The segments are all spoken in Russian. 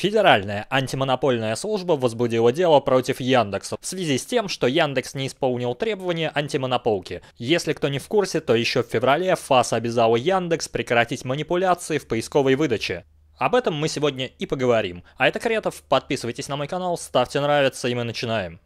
Федеральная антимонопольная служба возбудила дело против Яндекса в связи с тем, что Яндекс не исполнил требования антимонополки. Если кто не в курсе, то еще в феврале ФАС обязала Яндекс прекратить манипуляции в поисковой выдаче. Об этом мы сегодня и поговорим. А это Кретов, подписывайтесь на мой канал, ставьте нравится и мы начинаем.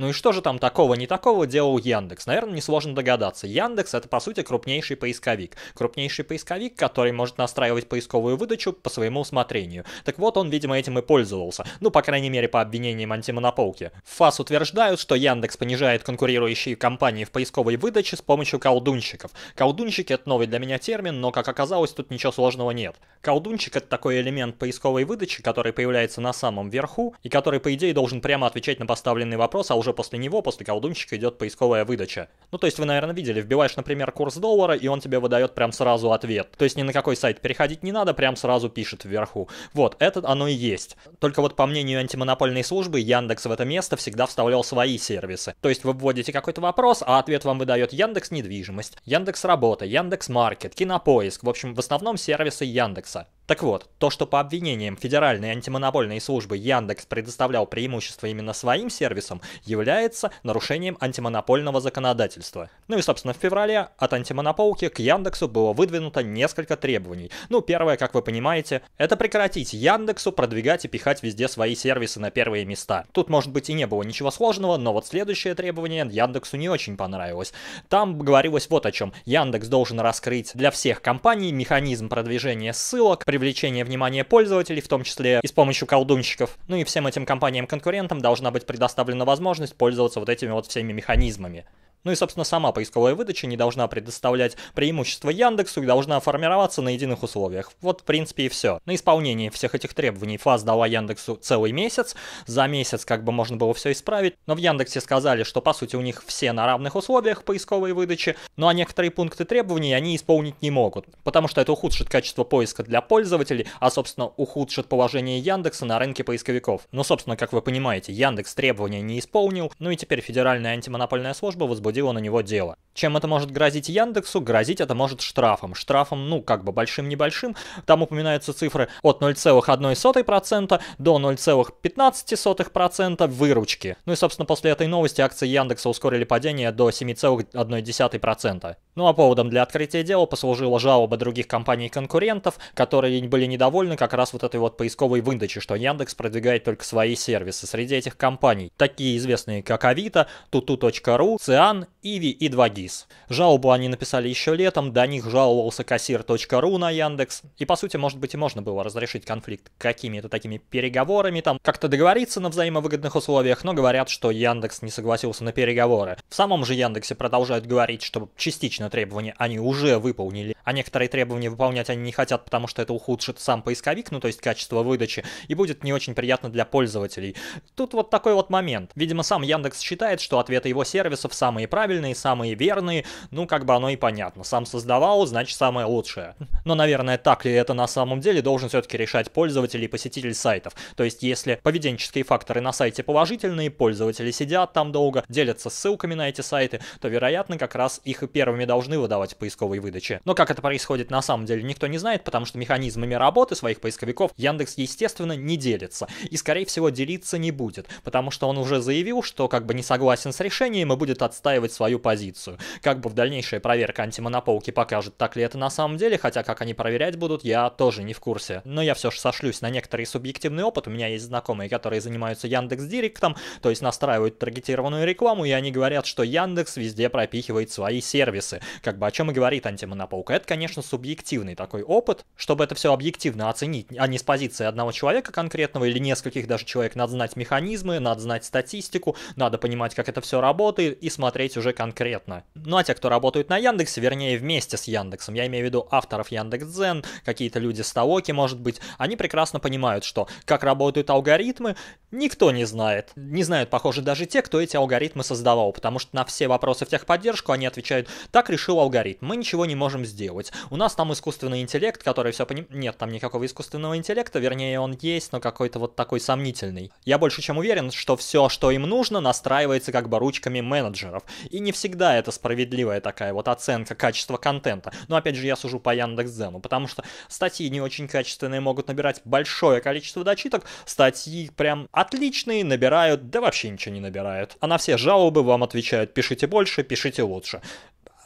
Ну и что же там такого, не такого делал Яндекс? Наверное, несложно догадаться. Яндекс это по сути крупнейший поисковик. Крупнейший поисковик, который может настраивать поисковую выдачу по своему усмотрению. Так вот, он, видимо, этим и пользовался. Ну, по крайней мере, по обвинениям антимонополки. ФАС утверждают, что Яндекс понижает конкурирующие компании в поисковой выдаче с помощью колдунщиков. Колдунщики это новый для меня термин, но, как оказалось, тут ничего сложного нет. Колдунчик это такой элемент поисковой выдачи, который появляется на самом верху и который, по идее, должен прямо отвечать на поставленный вопрос, а уже уже после него, после колдунчика, идет поисковая выдача. Ну, то есть вы, наверное, видели, вбиваешь, например, курс доллара, и он тебе выдает прям сразу ответ. То есть ни на какой сайт переходить не надо, прям сразу пишет вверху. Вот, это оно и есть. Только вот по мнению антимонопольной службы, Яндекс в это место всегда вставлял свои сервисы. То есть вы вводите какой-то вопрос, а ответ вам выдает Яндекс недвижимость, Яндекс работа, Яндекс маркет, Кинопоиск, в общем, в основном сервисы Яндекса. Так вот, то, что по обвинениям Федеральной антимонопольной службы Яндекс предоставлял преимущество именно своим сервисам, является нарушением антимонопольного законодательства. Ну и, собственно, в феврале от антимонополки к Яндексу было выдвинуто несколько требований. Ну, первое, как вы понимаете, это прекратить Яндексу продвигать и пихать везде свои сервисы на первые места. Тут, может быть, и не было ничего сложного, но вот следующее требование Яндексу не очень понравилось. Там говорилось вот о чем. Яндекс должен раскрыть для всех компаний механизм продвижения ссылок, при привлечение внимания пользователей, в том числе и с помощью колдунщиков. Ну и всем этим компаниям-конкурентам должна быть предоставлена возможность пользоваться вот этими вот всеми механизмами. Ну и, собственно, сама поисковая выдача не должна предоставлять преимущество Яндексу и должна формироваться на единых условиях. Вот, в принципе, и все. На исполнение всех этих требований ФАС дала Яндексу целый месяц. За месяц как бы можно было все исправить, но в Яндексе сказали, что, по сути, у них все на равных условиях поисковой выдачи, ну а некоторые пункты требований они исполнить не могут, потому что это ухудшит качество поиска для пользователей, а, собственно, ухудшит положение Яндекса на рынке поисковиков. Ну, собственно, как вы понимаете, Яндекс требования не исполнил, ну и теперь Федеральная антимонопольная служба возбудила возбудило на него дело. Чем это может грозить Яндексу? Грозить это может штрафом. Штрафом, ну, как бы большим-небольшим. Там упоминаются цифры от 0,01% до 0,15% выручки. Ну и, собственно, после этой новости акции Яндекса ускорили падение до 7,1%. Ну а поводом для открытия дела послужила жалоба других компаний-конкурентов, которые были недовольны как раз вот этой вот поисковой выдачей что Яндекс продвигает только свои сервисы. Среди этих компаний такие известные, как Авито, tutu.ru, Циан, Иви и 2GIS. Жалобу они написали еще летом, до них жаловался кассир.ру на Яндекс. И по сути, может быть, и можно было разрешить конфликт какими-то такими переговорами, там как-то договориться на взаимовыгодных условиях, но говорят, что Яндекс не согласился на переговоры. В самом же Яндексе продолжают говорить, что частично требования они уже выполнили, а некоторые требования выполнять они не хотят, потому что это ухудшит сам поисковик, ну то есть качество выдачи, и будет не очень приятно для пользователей. Тут вот такой вот момент. Видимо, сам Яндекс считает, что ответы его сервисов самые правильные, самые верные, ну как бы оно и понятно. Сам создавал, значит самое лучшее. Но, наверное, так ли это на самом деле, должен все-таки решать пользователь и посетитель сайтов. То есть, если поведенческие факторы на сайте положительные, пользователи сидят там долго, делятся ссылками на эти сайты, то, вероятно, как раз их и первыми должны выдавать в поисковой выдаче. Но как это происходит на самом деле, никто не знает, потому что механизмами работы своих поисковиков Яндекс, естественно, не делится. И, скорее всего, делиться не будет, потому что он уже заявил, что как бы не согласен с решением и будет отстаивать отстаивать свою позицию. Как бы в дальнейшая проверка антимонополки покажет, так ли это на самом деле, хотя как они проверять будут, я тоже не в курсе. Но я все же сошлюсь на некоторый субъективный опыт. У меня есть знакомые, которые занимаются Яндекс Директом, то есть настраивают таргетированную рекламу, и они говорят, что Яндекс везде пропихивает свои сервисы. Как бы о чем и говорит антимонополка. Это, конечно, субъективный такой опыт. Чтобы это все объективно оценить, а не с позиции одного человека конкретного или нескольких даже человек, надо знать механизмы, надо знать статистику, надо понимать, как это все работает и смотреть смотреть уже конкретно. Ну а те, кто работают на Яндекс, вернее вместе с Яндексом, я имею в виду авторов Яндекс.Дзен, какие-то люди с Таоки, может быть, они прекрасно понимают, что как работают алгоритмы, никто не знает. Не знают, похоже, даже те, кто эти алгоритмы создавал, потому что на все вопросы в техподдержку они отвечают, так решил алгоритм, мы ничего не можем сделать. У нас там искусственный интеллект, который все понимает. Нет, там никакого искусственного интеллекта, вернее, он есть, но какой-то вот такой сомнительный. Я больше чем уверен, что все, что им нужно, настраивается как бы ручками менеджеров. И не всегда это справедливая такая вот оценка качества контента. Но опять же, я сужу по Яндекс.Дзену, потому что статьи не очень качественные могут набирать большое количество дочиток, статьи прям отличные набирают, да вообще ничего не набирают. А на все жалобы вам отвечают, пишите больше, пишите лучше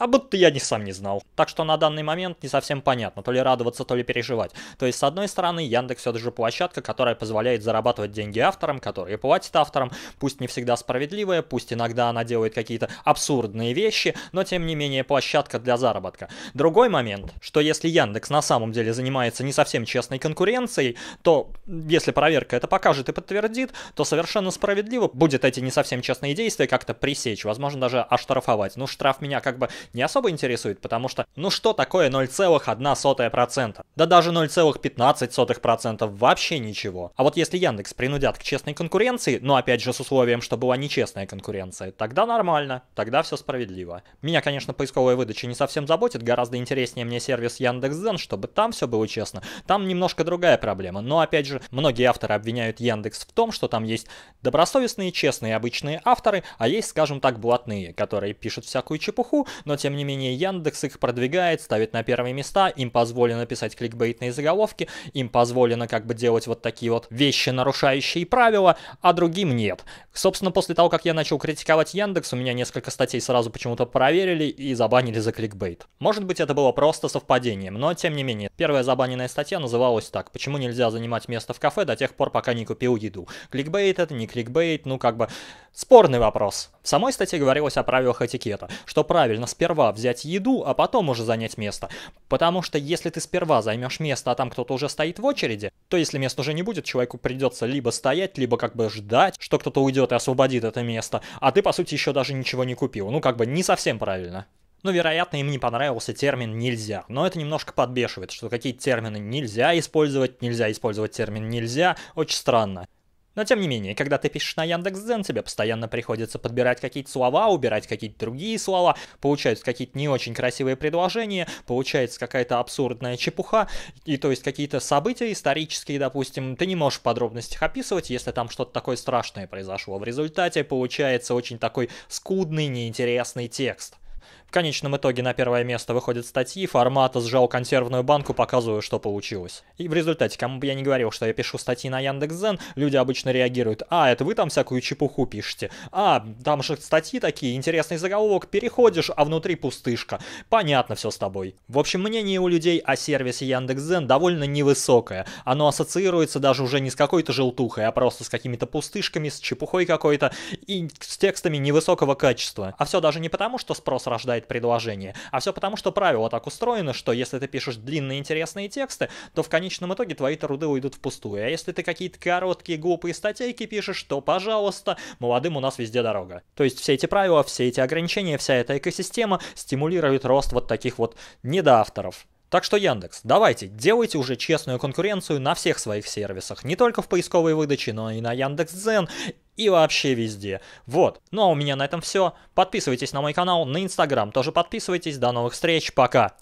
а будто я не сам не знал. Так что на данный момент не совсем понятно, то ли радоваться, то ли переживать. То есть, с одной стороны, Яндекс это же площадка, которая позволяет зарабатывать деньги авторам, которые платят авторам, пусть не всегда справедливая, пусть иногда она делает какие-то абсурдные вещи, но тем не менее площадка для заработка. Другой момент, что если Яндекс на самом деле занимается не совсем честной конкуренцией, то если проверка это покажет и подтвердит, то совершенно справедливо будет эти не совсем честные действия как-то пресечь, возможно даже оштрафовать. Ну штраф меня как бы не особо интересует, потому что, ну что такое 0,1%? Да даже 0,15% вообще ничего. А вот если Яндекс принудят к честной конкуренции, но ну опять же с условием, что была нечестная конкуренция, тогда нормально, тогда все справедливо. Меня, конечно, поисковая выдача не совсем заботит, гораздо интереснее мне сервис Яндекс.Зен, чтобы там все было честно. Там немножко другая проблема, но опять же, многие авторы обвиняют Яндекс в том, что там есть добросовестные, честные, обычные авторы, а есть, скажем так, блатные, которые пишут всякую чепуху, но но тем не менее Яндекс их продвигает, ставит на первые места, им позволено писать кликбейтные заголовки, им позволено как бы делать вот такие вот вещи, нарушающие правила, а другим нет. Собственно, после того, как я начал критиковать Яндекс, у меня несколько статей сразу почему-то проверили и забанили за кликбейт. Может быть, это было просто совпадением, но тем не менее. Первая забаненная статья называлась так «Почему нельзя занимать место в кафе до тех пор, пока не купил еду?» Кликбейт это, не кликбейт, ну как бы спорный вопрос. В самой статье говорилось о правилах этикета, что правильно сперва взять еду, а потом уже занять место. Потому что если ты сперва займешь место, а там кто-то уже стоит в очереди, то если места уже не будет, человеку придется либо стоять, либо как бы ждать, что кто-то уйдет и освободит это место, а ты, по сути, еще даже ничего не купил. Ну, как бы не совсем правильно. Ну, вероятно, им не понравился термин «нельзя». Но это немножко подбешивает, что какие термины нельзя использовать, нельзя использовать термин «нельзя». Очень странно. Но тем не менее, когда ты пишешь на Яндекс.Дзен, тебе постоянно приходится подбирать какие-то слова, убирать какие-то другие слова, получаются какие-то не очень красивые предложения, получается какая-то абсурдная чепуха, и то есть какие-то события исторические, допустим, ты не можешь в подробностях описывать, если там что-то такое страшное произошло. В результате получается очень такой скудный, неинтересный текст конечном итоге на первое место выходят статьи, формата сжал консервную банку, показываю, что получилось. И в результате, кому бы я не говорил, что я пишу статьи на Яндекс.Зен, люди обычно реагируют, а, это вы там всякую чепуху пишете, а, там же статьи такие, интересный заголовок, переходишь, а внутри пустышка. Понятно все с тобой. В общем, мнение у людей о сервисе Яндекс.Зен довольно невысокое. Оно ассоциируется даже уже не с какой-то желтухой, а просто с какими-то пустышками, с чепухой какой-то и с текстами невысокого качества. А все даже не потому, что спрос рождает составлять предложение. А все потому, что правило так устроено, что если ты пишешь длинные интересные тексты, то в конечном итоге твои труды уйдут впустую. А если ты какие-то короткие глупые статейки пишешь, то, пожалуйста, молодым у нас везде дорога. То есть все эти правила, все эти ограничения, вся эта экосистема стимулирует рост вот таких вот недоавторов. Так что Яндекс, давайте, делайте уже честную конкуренцию на всех своих сервисах, не только в поисковой выдаче, но и на Яндекс.Зен и вообще везде. Вот. Ну а у меня на этом все. Подписывайтесь на мой канал, на инстаграм тоже подписывайтесь. До новых встреч, пока!